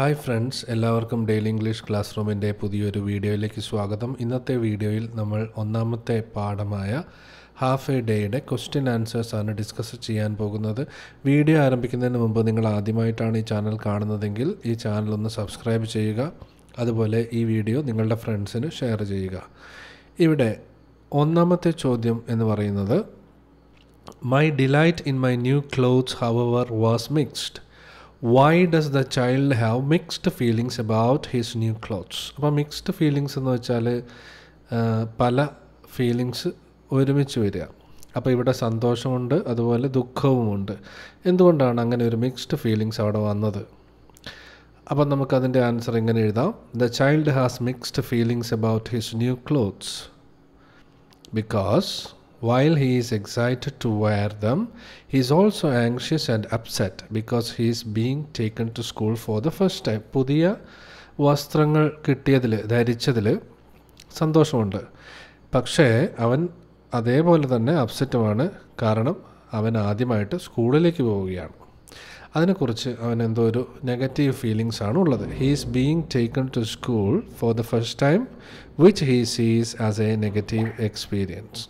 Hi friends എല്ലാവർക്കും daily English class റൂമിൻ്റെ പുതിയൊരു വീഡിയോയിലേക്ക് സ്വാഗതം ഇന്നത്തെ വീഡിയോയിൽ നമ്മൾ ഒന്നാമത്തെ പാഠമായ ഹാഫ് എ ഡേയുടെ ക്വസ്റ്റ്യൻ ആൻസേഴ്സ് ആണ് ഡിസ്കസ് ചെയ്യാൻ പോകുന്നത് വീഡിയോ ആരംഭിക്കുന്നതിന് മുമ്പ് നിങ്ങൾ ആദ്യമായിട്ടാണ് ഈ ചാനൽ കാണുന്നതെങ്കിൽ ഈ ചാനൽ ഒന്ന് സബ്സ്ക്രൈബ് ചെയ്യുക അതുപോലെ ഈ വീഡിയോ നിങ്ങളുടെ ഫ്രണ്ട്സിന് ഷെയർ ചെയ്യുക ഇവിടെ ഒന്നാമത്തെ ചോദ്യം എന്ന് പറയുന്നത് my delight in my new clothes hour was mixed why does the child have mixed feelings about his new clothes അപ്പോൾ മിക്സ്ഡ് ഫീലിങ്സ് എന്ന് വെച്ചാൽ പല ഫീലിങ്സ് ഒരുമിച്ച് വരിക അപ്പോൾ ഇവിടെ സന്തോഷമുണ്ട് അതുപോലെ ദുഃഖവുമുണ്ട് എന്തുകൊണ്ടാണ് അങ്ങനെ ഒരു മിക്സ്ഡ് ഫീലിങ്സ് അവിടെ വന്നത് അപ്പം നമുക്കതിൻ്റെ ആൻസർ ഇങ്ങനെ എഴുതാം the child has mixed feelings about his new clothes because While he is excited to wear them, he is also anxious and upset because he is being taken to school for the first time. പുതിയ വസ്ത്രങ്ങൾ കിട്ടിയതിൽ ധരിച്ചതിൽ സന്തോഷമുണ്ട് പക്ഷേ അവൻ അതേപോലെ തന്നെ അപ്സെറ്റുമാണ് കാരണം അവൻ ആദ്യമായിട്ട് സ്കൂളിലേക്ക് പോവുകയാണ് അതിനെക്കുറിച്ച് അവൻ എന്തോ ഒരു നെഗറ്റീവ് ഫീലിങ്സ് ആണ് ഉള്ളത് he is being taken to school for the first time which he sees as a negative experience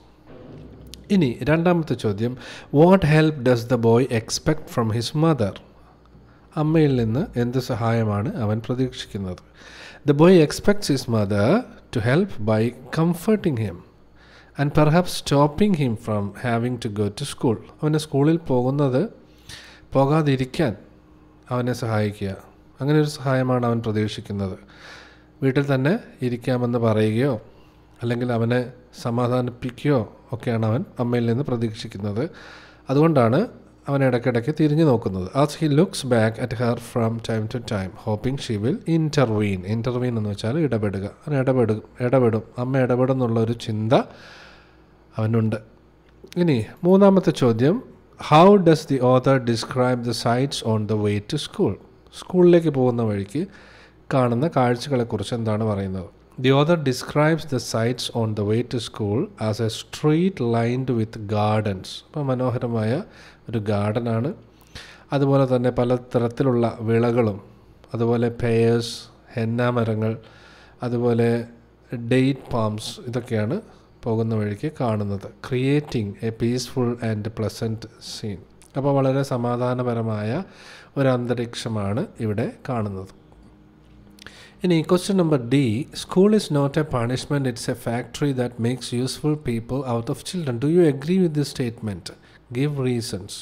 ഇനി രണ്ടാമത്തെ ചോദ്യം what help does the boy expect from his mother അമ്മയിൽ നിന്ന് എന്ത് സഹായമാണ് അവൻ പ്രതീക്ഷിക്കുന്നത് the boy expects his mother to help by comforting him and perhaps stopping him from having to go to school അവനെ സ്കൂളിൽ പോകുന്നത് പോകാതിരിക്കാൻ അവനെ സഹായിക്കുക അങ്ങനെ ഒരു സഹായമാണ് അവൻ പ്രതീക്ഷിക്കുന്നത് വീട്ടിൽ തന്നെ ഇരിക്കാമെന്ന് പറയുകയോ അല്ലെങ്കിൽ അവനെ സമാധാനിപ്പിക്കുകയോ ഒക്കെയാണ് അവൻ അമ്മയിൽ നിന്ന് പ്രതീക്ഷിക്കുന്നത് അതുകൊണ്ടാണ് അവൻ ഇടയ്ക്കിടയ്ക്ക് തിരിഞ്ഞു നോക്കുന്നത് as he looks back at her from time to time hoping she will intervene intervene എന്ന് വെച്ചാൽ ഇടപെടുക അവൻ ഇടപെടും ഇടപെടും അമ്മ ഇടപെടും എന്നുള്ളൊരു ചിന്ത അവനുണ്ട് ഇനി മൂന്നാമത്തെ ചോദ്യം how does the author describe the sights on the way to school സ്കൂളിലേക്ക് പോകുന്ന വഴിക്ക് കാണുന്ന കാഴ്ചകളെക്കുറിച്ച് എന്താണ് പറയുന്നത് the author describes the sights on the way to school as a street lined with gardens അപ്പോൾ മനോഹരമായ ഒരു ഗാർഡനാണ് അതുപോലെ തന്നെ പലതരത്തിലുള്ള വിളകളും അതുപോലെ പേയേഴ്സ് ഹെന്ന മരങ്ങൾ അതുപോലെ ഡേറ്റ് പാംസ് ഇതൊക്കെയാണ് പോകുന്ന വഴിക്ക് കാണുന്നത് creating a peaceful and pleasant scene അപ്പോൾ വളരെ സമാധാനപരമായ ഒരു അന്തരീക്ഷമാണ് ഇവിടെ കാണുന്നത് ഇനി question number D school is not a punishment it's a factory that makes useful people out of children do you agree with this statement give reasons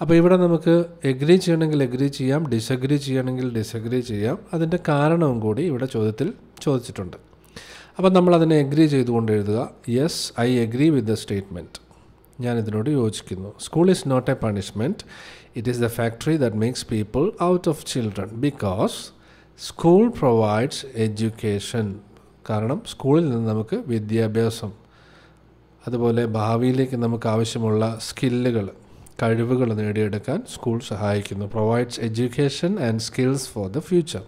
അപ്പോൾ ഇവിടെ നമുക്ക് എഗ്രി ചെയ്യണമെങ്കിൽ എഗ്രി ചെയ്യാം ഡിസഗ്രി ചെയ്യണമെങ്കിൽ ഡിസഗ്രി ചെയ്യാം അതിൻ്റെ കാരണവും കൂടി ഇവിടെ ചോദ്യത്തിൽ ചോദിച്ചിട്ടുണ്ട് അപ്പം നമ്മൾ അതിനെ എഗ്രി ചെയ്തുകൊണ്ട് എഴുതുക yes I agree with the statement ഞാൻ ഇതിനോട് യോജിക്കുന്നു school is not a punishment it is the factory that makes people out of children because school provides education കാരണം സ്കൂളിൽ നിന്ന് നമുക്ക് വിദ്യാഭ്യാസം അതുപോലെ ഭാവിയിലേക്ക് നമുക്ക് ആവശ്യമുള്ള സ്കില്ലുകൾ കഴിവുകൾ നേടിയെടുക്കാൻ സ്കൂൾ സഹായിക്കുന്നു provides education and skills for the future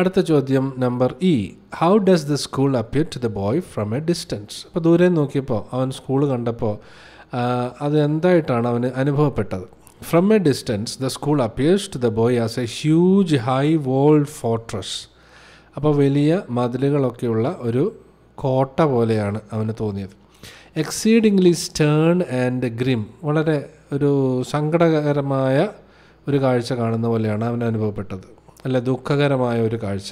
അടുത്ത ചോദ്യം number E how does the school appear to the boy from a distance അപ്പോൾ ദൂരെ നോക്കിയപ്പോൾ അവൻ സ്കൂൾ കണ്ടപ്പോൾ അത് എന്തായിട്ടാണ് അവന് അനുഭവപ്പെട്ടത് from a distance the school appears to the boy as a huge high walled fortress അപ്പോൾ വലിയ മതിലുകളൊക്കെയുള്ള ഒരു കോട്ട പോലെയാണ് അവന് തോന്നിയത് എക്സീഡിംഗ്ലി സ്റ്റേൺ ആൻഡ് ഗ്രിം വളരെ ഒരു സങ്കടകരമായ ഒരു കാഴ്ച കാണുന്ന പോലെയാണ് അവൻ അനുഭവപ്പെട്ടത് അല്ല ദുഃഖകരമായ ഒരു കാഴ്ച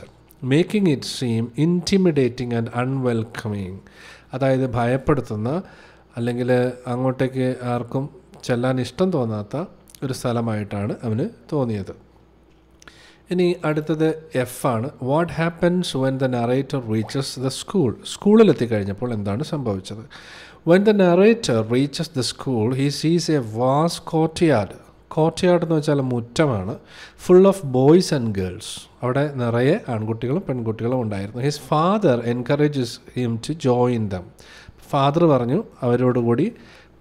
making it seem intimidating and unwelcoming അതായത് ഭയപ്പെടുത്തുന്ന അല്ലെങ്കിൽ അങ്ങോട്ടേക്ക് ആർക്കും ചെല്ലാൻ ഇഷ്ടം തോന്നാത്ത ഒരു സ്ഥലമായിട്ടാണ് അവന് തോന്നിയത് ഇനി അടുത്തത് എഫ് ആണ് what happens when the narrator reaches the school സ്കൂളിലെത്തി കഴിഞ്ഞപ്പോൾ എന്താണ് സംഭവിച്ചത് when the narrator reaches the school he sees a vast courtyard courtyard എന്ന് വെച്ചാൽ മുറ്റമാണ് full of boys and girls അവിടെ നിറയെ ആൺകുട്ടികളും പെൺകുട്ടികളും ഉണ്ടായിരുന്നു his father encourages him to join them father പറഞ്ഞു അവരോടുകൂടി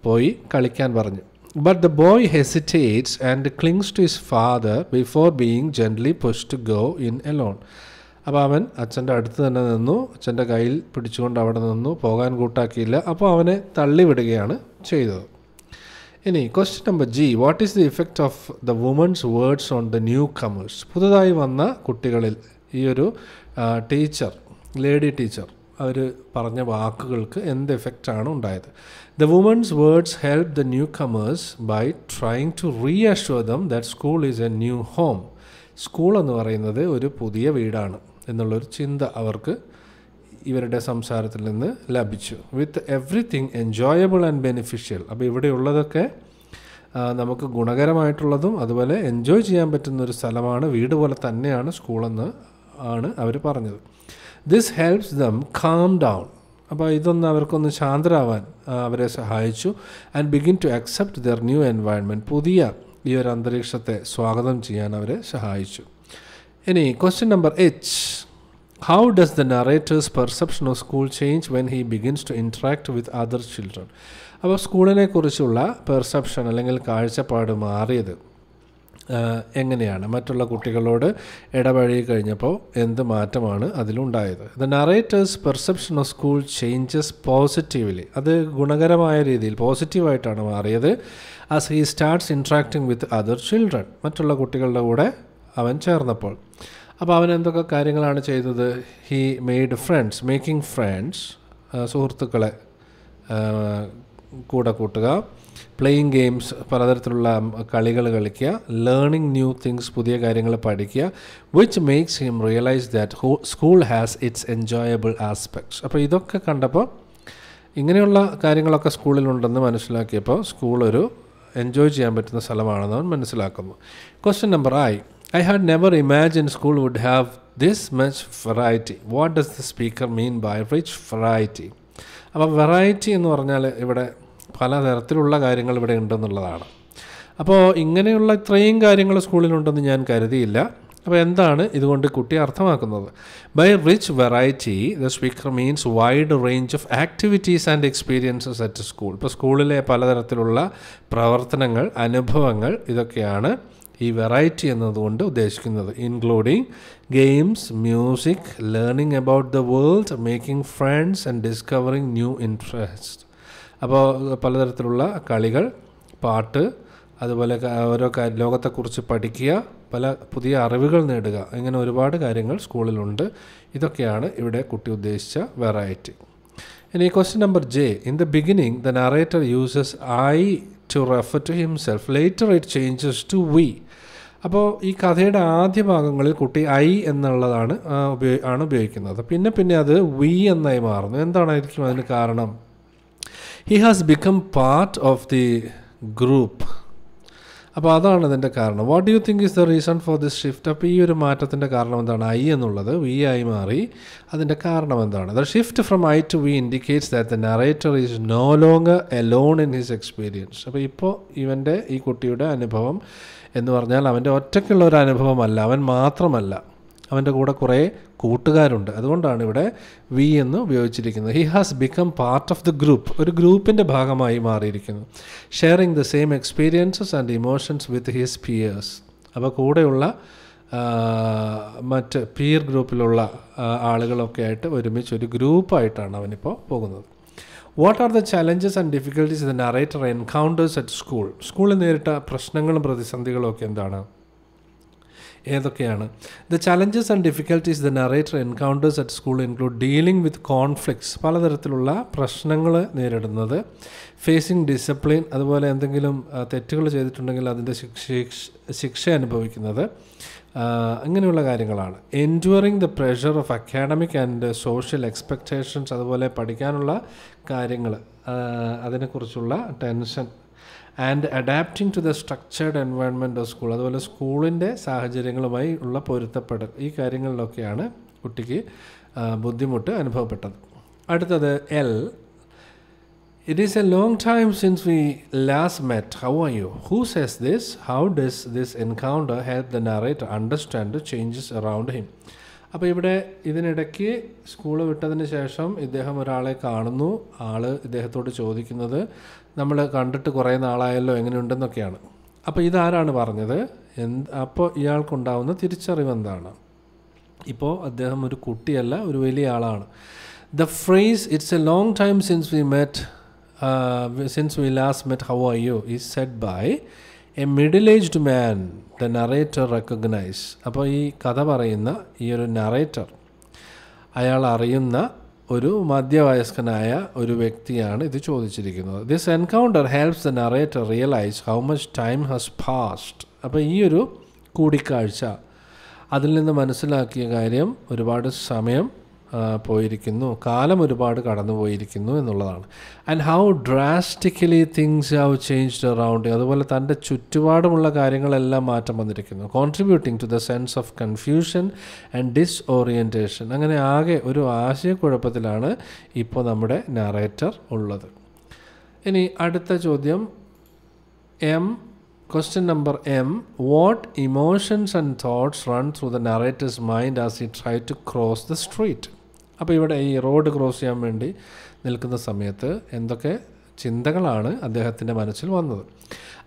പോയി കളിക്കാൻ പറഞ്ഞു But the boy hesitates and clings to his father before being gently pushed to go in alone. അപ്പോൾ അവൻ അച്ഛൻ്റെ അടുത്ത് തന്നെ നിന്നു അച്ഛൻ്റെ കയ്യിൽ പിടിച്ചുകൊണ്ട് അവിടെ നിന്നു പോകാൻ കൂട്ടാക്കിയില്ല അപ്പോൾ അവനെ തള്ളിവിടുകയാണ് ചെയ്തത് ഇനി question number G what is the effect of the woman's words on the newcomers പുതുതായി വന്ന കുട്ടികളിൽ ഈ ഒരു ടീച്ചർ ലേഡി ടീച്ചർ അവർ പറഞ്ഞ വാക്കുകൾക്ക് എന്ത് എഫക്റ്റാണ് ഉണ്ടായത് the woman's words help the newcomers by trying to assure them that school is a new home school എന്ന് പറയുന്നത് ഒരു പുതിയ വീടാണ് എന്നുള്ളൊരു ചിന്ത അവർക്ക് ഇവരുടെ സംസാരത്തിൽ നിന്ന് ലഭിച്ചു with everything enjoyable and beneficial അപ്പോൾ ഇവിടെയുള്ളതൊക്കെ നമുക്ക് ഗുണകരമായിട്ടുള്ളതും അതുപോലെ എൻജോയ് ചെയ്യാൻ പറ്റുന്ന ഒരു സ്ഥലമാണ് വീട് പോലെ തന്നെയാണ് സ്കൂളെന്ന് ആണ് അവർ പറഞ്ഞത് this helps them calm down അപ്പോൾ ഇതൊന്ന് അവർക്കൊന്ന് ശാന്തരാവാൻ അവരെ സഹായിച്ചു and begin to accept their new environment പുതിയ ഈ ഒരു അന്തരീക്ഷത്തെ സ്വാഗതം ചെയ്യാൻ അവരെ സഹായിച്ചു ഇനി question number H how does the narrator's perception of school change when he begins to interact with other children അപ്പോൾ സ്കൂളിനെ കുറിച്ചുള്ള പെർസെപ്ഷൻ അല്ലെങ്കിൽ കാഴ്ചപ്പാട് മാറിയത് എങ്ങനെയാണ് മറ്റുള്ള കുട്ടികളോട് ഇടപഴകി കഴിഞ്ഞപ്പോൾ എന്ത് മാറ്റമാണ് അതിലുണ്ടായത് the narrator's perception of school changes positively അത് ഗുണകരമായ രീതിയിൽ പോസിറ്റീവായിട്ടാണ് മാറിയത് as he starts interacting with other children മറ്റുള്ള കുട്ടികളുടെ കൂടെ അവൻ ചേർന്നപ്പോൾ അപ്പോൾ അവൻ എന്തൊക്കെ കാര്യങ്ങളാണ് ചെയ്തത് he made friends making friends സുഹൃത്തുക്കളെ കൂടെ കൂട്ടുക പ്ലേയിങ് ഗെയിംസ് പലതരത്തിലുള്ള കളികൾ കളിക്കുക ലേണിംഗ് ന്യൂ തിങ്സ് പുതിയ കാര്യങ്ങൾ പഠിക്കുക which makes him realise that school has its enjoyable aspects അപ്പോൾ ഇതൊക്കെ കണ്ടപ്പോൾ ഇങ്ങനെയുള്ള കാര്യങ്ങളൊക്കെ സ്കൂളിലുണ്ടെന്ന് മനസ്സിലാക്കിയപ്പോൾ സ്കൂളൊരു എൻജോയ് ചെയ്യാൻ പറ്റുന്ന സ്ഥലമാണെന്ന് അവൻ മനസ്സിലാക്കുന്നു question number I I had never imagine school would have this much variety what does the speaker mean by rich variety അപ്പോൾ വെറൈറ്റി എന്ന് പറഞ്ഞാൽ ഇവിടെ പലതരത്തിലുള്ള കാര്യങ്ങൾ ഇവിടെ ഉണ്ടെന്നുള്ളതാണ് അപ്പോൾ ഇങ്ങനെയുള്ള ഇത്രയും കാര്യങ്ങൾ സ്കൂളിലുണ്ടെന്ന് ഞാൻ കരുതിയില്ല അപ്പോൾ എന്താണ് ഇതുകൊണ്ട് കുട്ടി അർത്ഥമാക്കുന്നത് by rich variety the speaker means wide range of activities and experiences at school ഇപ്പോൾ സ്കൂളിലെ പലതരത്തിലുള്ള പ്രവർത്തനങ്ങൾ അനുഭവങ്ങൾ ഇതൊക്കെയാണ് ഈ വെറൈറ്റി എന്നതുകൊണ്ട് ഉദ്ദേശിക്കുന്നത് including games music learning about the world making friends and discovering new interest അപ്പോൾ പലതരത്തിലുള്ള കളികൾ പാട്ട് അതുപോലെ ഓരോ ലോകത്തെക്കുറിച്ച് പഠിക്കുക പല പുതിയ അറിവുകൾ നേടുക ഇങ്ങനെ ഒരുപാട് കാര്യങ്ങൾ സ്കൂളിലുണ്ട് ഇതൊക്കെയാണ് ഇവിടെ കുട്ടി ഉദ്ദേശിച്ച വെറൈറ്റി ഇനി question number J in the beginning the narrator uses I to refer to himself later it changes to we അപ്പോൾ ഈ കഥയുടെ ആദ്യ ഭാഗങ്ങളിൽ കുട്ടി ഐ എന്നുള്ളതാണ് ഉപയോഗി ആണ് ഉപയോഗിക്കുന്നത് പിന്നെ പിന്നെ അത് വി എന്നായി മാറുന്നു എന്താണായിരിക്കും അതിന് കാരണം he has become part of the group അപ്പോൾ അതാണ് ഇതിൻ്റെ കാരണം what do you think is the reason for this shift അപ്പോൾ ഈ ഒരു മാറ്റത്തിൻ്റെ കാരണം എന്താണ് ഐ എന്നുള്ളത് വി ആയി മാറി അതിൻ്റെ കാരണം എന്താണ് the shift from I to we indicates that the narrator is no longer alone in his experience അപ്പോൾ ഇപ്പോൾ ഇവൻ്റെ ഈ കുട്ടിയുടെ അനുഭവം എന്ന് പറഞ്ഞാൽ അവൻ്റെ ഒറ്റയ്ക്കുള്ള ഒരു അനുഭവമല്ല അവൻ മാത്രമല്ല അവൻ്റെ കൂടെ കുറേ കൂട്ടുകാരുണ്ട് അതുകൊണ്ടാണ് ഇവിടെ വി എന്ന് ഉപയോഗിച്ചിരിക്കുന്നത് he has become part of the group ഒരു ഗ്രൂപ്പിൻ്റെ ഭാഗമായി മാറിയിരിക്കുന്നു sharing the same experiences and emotions with his peers അപ്പോൾ കൂടെയുള്ള മറ്റ് പിയർ ഗ്രൂപ്പിലുള്ള ആളുകളൊക്കെ ആയിട്ട് ഒരുമിച്ച് ഒരു ഗ്രൂപ്പായിട്ടാണ് അവനിപ്പോൾ പോകുന്നത് what are the challenges and difficulties the narrator encounters at school സ്കൂളിൽ നേരിട്ട പ്രശ്നങ്ങളും പ്രതിസന്ധികളും ഒക്കെ എന്താണ് ഏതൊക്കെയാണ് the challenges and difficulties the narrator encounters at school include dealing with conflicts പലതരത്തിലുള്ള പ്രശ്നങ്ങൾ നേരിടുന്നത് ഫേസിങ് ഡിസിപ്ലിൻ അതുപോലെ എന്തെങ്കിലും തെറ്റുകൾ ചെയ്തിട്ടുണ്ടെങ്കിൽ അതിൻ്റെ ശിക്ഷ അനുഭവിക്കുന്നത് അങ്ങനെയുള്ള കാര്യങ്ങളാണ് enduring the pressure of academic and social expectations അതുപോലെ പഠിക്കാനുള്ള കാര്യങ്ങൾ അതിനെക്കുറിച്ചുള്ള tension and adapting to the structured environment of school അതുപോലെ സ്കൂളിൻ്റെ സാഹചര്യങ്ങളുമായി ഉള്ള പൊരുത്തപ്പെടൽ ഈ കാര്യങ്ങളിലൊക്കെയാണ് കുട്ടിക്ക് ബുദ്ധിമുട്ട് അനുഭവപ്പെട്ടത് അടുത്തത് L it is a long time since we last met how are you who says this how does this encounter help the narrate understand changes around him അപ്പോൾ ഇവിടെ ഇതിനിടയ്ക്ക് സ്കൂൾ വിട്ടതിന് ശേഷം ഇദ്ദേഹം ഒരാളെ കാണുന്നു ആൾ ഇദ്ദേഹത്തോട് ചോദിക്കുന്നത് നമ്മൾ കണ്ടിട്ട് കുറേ നാളായല്ലോ എങ്ങനെയുണ്ടെന്നൊക്കെയാണ് അപ്പോൾ ഇതാരാണ് പറഞ്ഞത് എന്ത് അപ്പോൾ ഇയാൾക്കുണ്ടാവുന്ന തിരിച്ചറിവ് എന്താണ് ഇപ്പോൾ അദ്ദേഹം ഒരു കുട്ടിയല്ല ഒരു വലിയ ആളാണ് the phrase it's a long time since we met since we last met how are you is said by a middle aged man the narrator recognise അപ്പോൾ ഈ കഥ പറയുന്ന ഈ ഒരു നറേറ്റർ അയാൾ അറിയുന്ന ഒരു മധ്യവയസ്കനായ ഒരു വ്യക്തിയാണ് ഇത് ചോദിച്ചിരിക്കുന്നത് this encounter helps the narrator realise how much time has passed അപ്പോൾ ഈ ഒരു കൂടിക്കാഴ്ച അതിൽ നിന്ന് മനസ്സിലാക്കിയ കാര്യം ഒരുപാട് സമയം പോയിരിക്കുന്നു കാലം ഒരുപാട് കടന്നു പോയിരിക്കുന്നു എന്നുള്ളതാണ് and how drastically things have changed around അതുപോലെ തൻ്റെ ചുറ്റുപാടുമുള്ള കാര്യങ്ങളെല്ലാം മാറ്റം വന്നിരിക്കുന്നു contributing to the sense of confusion and disorientation അങ്ങനെ ആകെ ഒരു ആശയക്കുഴപ്പത്തിലാണ് ഇപ്പോൾ നമ്മുടെ നറേറ്റർ ഉള്ളത് ഇനി അടുത്ത ചോദ്യം M question number M what emotions and thoughts run through the narrator's mind as he try to cross the street അപ്പോൾ ഇവിടെ ഈ റോഡ് ക്രോസ് ചെയ്യാൻ വേണ്ടി നിൽക്കുന്ന സമയത്ത് എന്തൊക്കെ ചിന്തകളാണ് അദ്ദേഹത്തിൻ്റെ മനസ്സിൽ വന്നത്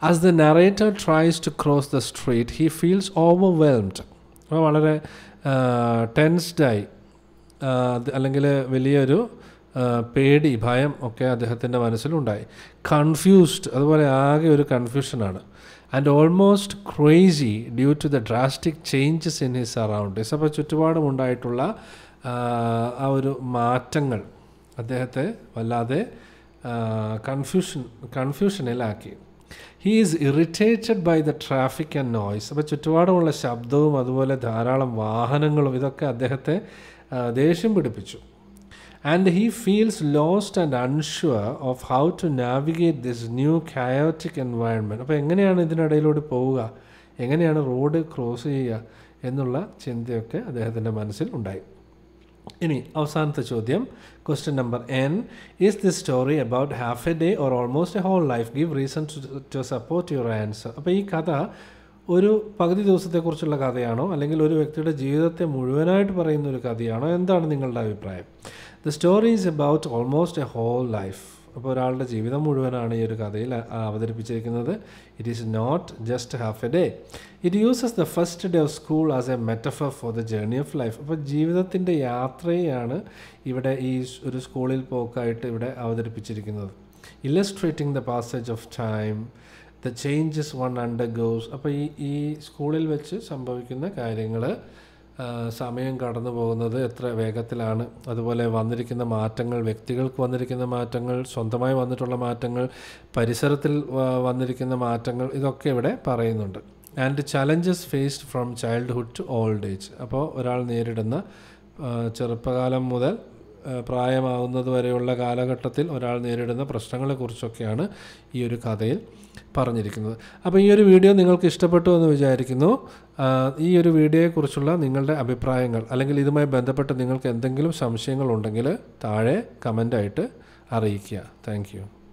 as the narrator tries to cross the street he feels overwhelmed അപ്പോൾ വളരെ ടെൻസ്ഡായി അല്ലെങ്കിൽ വലിയൊരു പേടി ഭയം ഒക്കെ അദ്ദേഹത്തിൻ്റെ മനസ്സിലുണ്ടായി കൺഫ്യൂസ്ഡ് അതുപോലെ ആകെ ഒരു കൺഫ്യൂഷനാണ് and almost crazy due to the drastic changes in his surroundings അപ്പോൾ ചുറ്റുപാടുമുണ്ടായിട്ടുള്ള ആ ഒരു മാറ്റങ്ങൾ അദ്ദേഹത്തെ വല്ലാതെ കൺഫ്യൂഷൻ കൺഫ്യൂഷനിലാക്കി he is irritated by the traffic and noise അപ്പോൾ ചുറ്റുപാടുമുള്ള ശബ്ദവും അതുപോലെ ധാരാളം വാഹനങ്ങളും ഇതൊക്കെ അദ്ദേഹത്തെ ദേഷ്യം പിടിപ്പിച്ചു and he feels lost and unsure of how to navigate this new chaotic environment അപ്പോൾ എങ്ങനെയാണ് ഇതിനിടയിലൂടെ പോവുക എങ്ങനെയാണ് റോഡ് ക്രോസ് ചെയ്യുക എന്നുള്ള ചിന്തയൊക്കെ അദ്ദേഹത്തിൻ്റെ മനസ്സിൽ ഉണ്ടായി ഇനി അവസാനത്തെ ചോദ്യം question number N is this story about half a day or almost a whole life give reason to support your answer അപ്പോൾ ഈ കഥ ഒരു പകുതി ദിവസത്തെക്കുറിച്ചുള്ള കഥയാണോ അല്ലെങ്കിൽ ഒരു വ്യക്തിയുടെ ജീവിതത്തെ മുഴുവനായിട്ട് പറയുന്ന ഒരു കഥയാണോ എന്താണ് നിങ്ങളുടെ അഭിപ്രായം the story is about almost a whole life അപ്പോൾ ഒരാളുടെ ജീവിതം മുഴുവനാണ് ഈ ഒരു കഥയിൽ അവതരിപ്പിച്ചിരിക്കുന്നത് it is not just half a day it uses the first day of school as a metaphor for the journey of life അപ്പോൾ ജീവിതത്തിൻ്റെ യാത്രയെയാണ് ഇവിടെ ഈ ഒരു സ്കൂളിൽ പോക്കായിട്ട് ഇവിടെ അവതരിപ്പിച്ചിരിക്കുന്നത് illustrating the passage of time the changes one undergoes അപ്പോൾ ഈ ഈ സ്കൂളിൽ വെച്ച് സംഭവിക്കുന്ന കാര്യങ്ങൾ സമയം കടന്നു പോകുന്നത് എത്ര വേഗത്തിലാണ് അതുപോലെ വന്നിരിക്കുന്ന മാറ്റങ്ങൾ വ്യക്തികൾക്ക് വന്നിരിക്കുന്ന മാറ്റങ്ങൾ സ്വന്തമായി വന്നിട്ടുള്ള മാറ്റങ്ങൾ പരിസരത്തിൽ വന്നിരിക്കുന്ന മാറ്റങ്ങൾ ഇതൊക്കെ ഇവിടെ പറയുന്നുണ്ട് and challenges faced from childhood to old age അപ്പോൾ ഒരാൾ നേരിടുന്ന ചെറുപ്പകാലം മുതൽ പ്രായമാകുന്നത് വരെയുള്ള കാലഘട്ടത്തിൽ ഒരാൾ നേരിടുന്ന പ്രശ്നങ്ങളെക്കുറിച്ചൊക്കെയാണ് ഈ ഒരു കഥയിൽ പറഞ്ഞിരിക്കുന്നത് അപ്പോൾ ഈ ഒരു വീഡിയോ നിങ്ങൾക്ക് ഇഷ്ടപ്പെട്ടു എന്ന് വിചാരിക്കുന്നു ഈ ഒരു വീഡിയോയെക്കുറിച്ചുള്ള നിങ്ങളുടെ അഭിപ്രായങ്ങൾ അല്ലെങ്കിൽ ഇതുമായി ബന്ധപ്പെട്ട് നിങ്ങൾക്ക് എന്തെങ്കിലും സംശയങ്ങളുണ്ടെങ്കിൽ താഴെ കമൻ്റായിട്ട് അറിയിക്കുക താങ്ക്